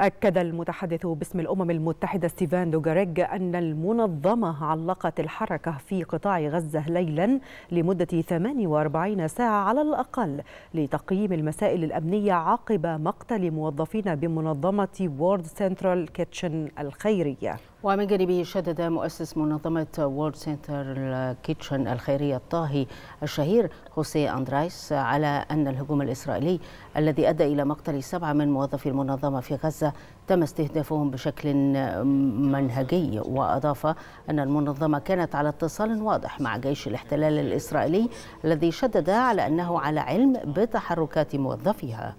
أكد المتحدث باسم الأمم المتحدة ستيفان دوغاريج أن المنظمة علقت الحركة في قطاع غزة ليلا لمدة 48 ساعة على الأقل لتقييم المسائل الأمنية عقب مقتل موظفين بمنظمة وورد سنترال كيتشن الخيرية ومن جانبه شدد مؤسس منظمة وورد سنتر كيتشن الخيرية الطاهي الشهير خوسيه أندرايس على أن الهجوم الإسرائيلي الذي أدى إلى مقتل سبعة من موظفي المنظمة في غزة تم استهدافهم بشكل منهجي وأضاف أن المنظمة كانت على اتصال واضح مع جيش الاحتلال الإسرائيلي الذي شدد على أنه على علم بتحركات موظفيها